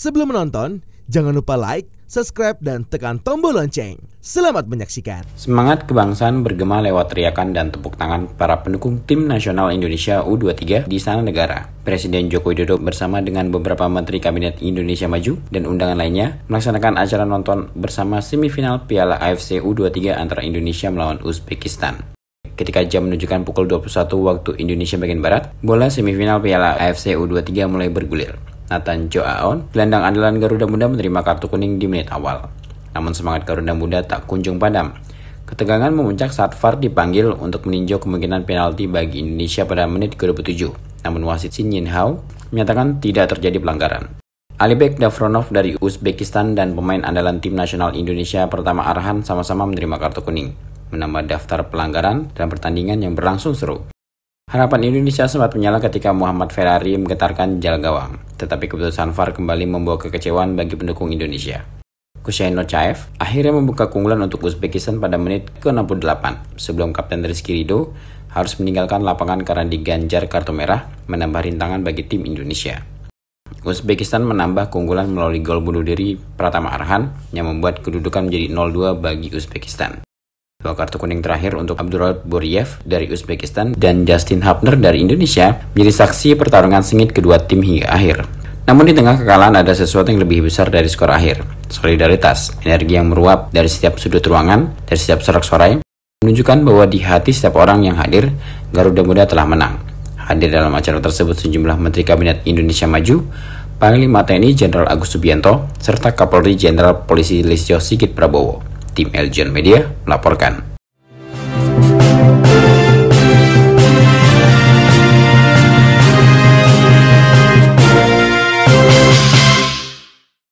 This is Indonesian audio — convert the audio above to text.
Sebelum menonton, jangan lupa like, subscribe, dan tekan tombol lonceng. Selamat menyaksikan. Semangat kebangsaan bergema lewat teriakan dan tepuk tangan para pendukung tim nasional Indonesia U23 di sana negara. Presiden Joko Widodo bersama dengan beberapa menteri kabinet Indonesia Maju dan undangan lainnya melaksanakan acara nonton bersama semifinal Piala AFC U23 antara Indonesia melawan Uzbekistan. Ketika jam menunjukkan pukul 21 waktu Indonesia bagian Barat, bola semifinal Piala AFC U23 mulai bergulir. Nathan Joaon, gelandang andalan Garuda Muda menerima kartu kuning di menit awal. Namun semangat Garuda Muda tak kunjung padam. Ketegangan memuncak saat VAR dipanggil untuk meninjau kemungkinan penalti bagi Indonesia pada menit ke-27. Namun wasit Shin Yin Hao menyatakan tidak terjadi pelanggaran. Alibek Davronov dari Uzbekistan dan pemain andalan tim nasional Indonesia pertama Arhan sama-sama menerima kartu kuning, menambah daftar pelanggaran dan pertandingan yang berlangsung seru. Harapan Indonesia sempat menyala ketika Muhammad Ferrari menggetarkan jala gawang tetapi keputusan VAR kembali membawa kekecewaan bagi pendukung Indonesia. Kushaino Chaev akhirnya membuka keunggulan untuk Uzbekistan pada menit ke-68 sebelum Kapten Rizky Rido harus meninggalkan lapangan karena diganjar kartu merah menambah rintangan bagi tim Indonesia. Uzbekistan menambah keunggulan melalui gol bunuh diri Pratama Arhan yang membuat kedudukan menjadi 0-2 bagi Uzbekistan. Dua kartu kuning terakhir untuk Abdurrahman Buriev dari Uzbekistan dan Justin Hapner dari Indonesia menjadi saksi pertarungan sengit kedua tim hingga akhir. Namun di tengah kekalahan ada sesuatu yang lebih besar dari skor akhir. Solidaritas, energi yang meruap dari setiap sudut ruangan, dari setiap sorak-sorai, menunjukkan bahwa di hati setiap orang yang hadir, Garuda Muda telah menang. Hadir dalam acara tersebut sejumlah Menteri Kabinet Indonesia Maju, Panglima TNI Jenderal Agus Subianto, serta Kapolri Jenderal Polisi Listio Sigit Prabowo. Tim Elgian Media melaporkan.